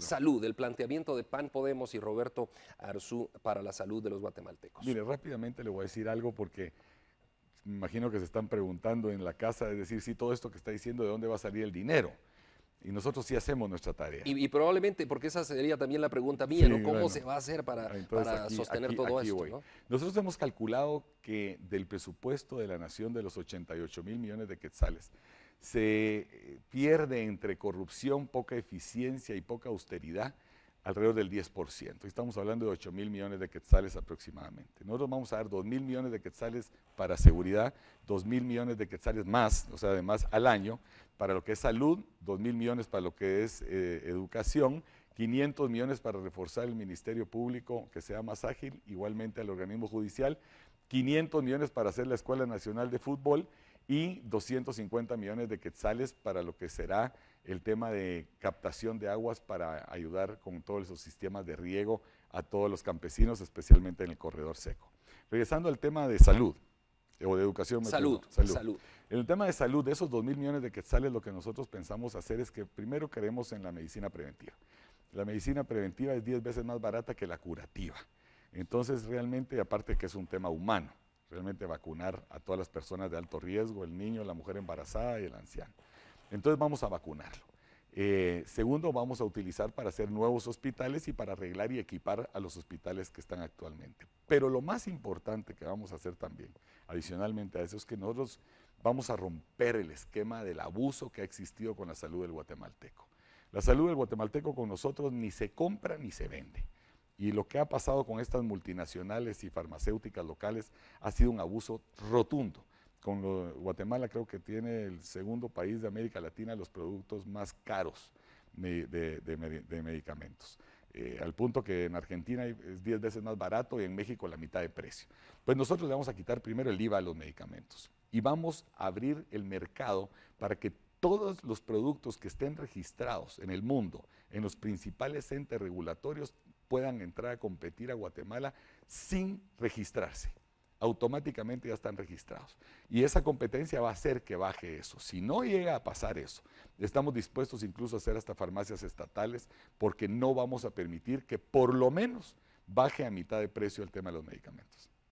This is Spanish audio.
Salud, el planteamiento de PAN Podemos y Roberto Arzú para la salud de los guatemaltecos. Mire, rápidamente le voy a decir algo porque me imagino que se están preguntando en la casa, es decir, si todo esto que está diciendo, ¿de dónde va a salir el dinero? Y nosotros sí hacemos nuestra tarea. Y, probablemente, porque esa sería también la pregunta mía, ¿no? ¿Cómo se va a hacer para, ah, sostener todo esto? Nosotros hemos calculado que del presupuesto de la nación de los 88 mil millones de quetzales, se eh, pierde entre corrupción, poca eficiencia y poca austeridad alrededor del 10%. Estamos hablando de 8 mil millones de quetzales aproximadamente. Nosotros vamos a dar 2 mil millones de quetzales para seguridad, 2 mil millones de quetzales más, o sea, además al año, para lo que es salud, 2 mil millones para lo que es eh, educación, 500 millones para reforzar el Ministerio Público, que sea más ágil, igualmente al organismo judicial, 500 millones para hacer la Escuela Nacional de Fútbol y 250 millones de quetzales para lo que será el tema de captación de aguas para ayudar con todos esos sistemas de riego a todos los campesinos, especialmente en el corredor seco. Regresando al tema de salud eh, o de educación. Salud, salud. En el tema de salud, de esos 2 mil millones de quetzales, lo que nosotros pensamos hacer es que primero queremos en la medicina preventiva. La medicina preventiva es 10 veces más barata que la curativa. Entonces, realmente, aparte que es un tema humano realmente vacunar a todas las personas de alto riesgo, el niño, la mujer embarazada y el anciano. Entonces vamos a vacunarlo. Eh, segundo, vamos a utilizar para hacer nuevos hospitales y para arreglar y equipar a los hospitales que están actualmente. Pero lo más importante que vamos a hacer también, adicionalmente a eso, es que nosotros vamos a romper el esquema del abuso que ha existido con la salud del guatemalteco. La salud del guatemalteco con nosotros ni se compra ni se vende. Y lo que ha pasado con estas multinacionales y farmacéuticas locales ha sido un abuso rotundo. Con Guatemala creo que tiene el segundo país de América Latina los productos más caros de, medicamentos. Eh, al punto que en Argentina es 10 veces más barato y en México la mitad de precio. Pues nosotros le vamos a quitar primero el IVA a los medicamentos y vamos a abrir el mercado para que todos los productos que estén registrados en el mundo, en los principales entes regulatorios, puedan entrar a competir a Guatemala sin registrarse. Automáticamente ya están registrados. Y esa competencia va a hacer que baje eso. Si no llega a pasar eso, estamos dispuestos incluso a hacer hasta farmacias estatales porque no vamos a permitir que por lo menos baje a mitad de precio el tema de los medicamentos.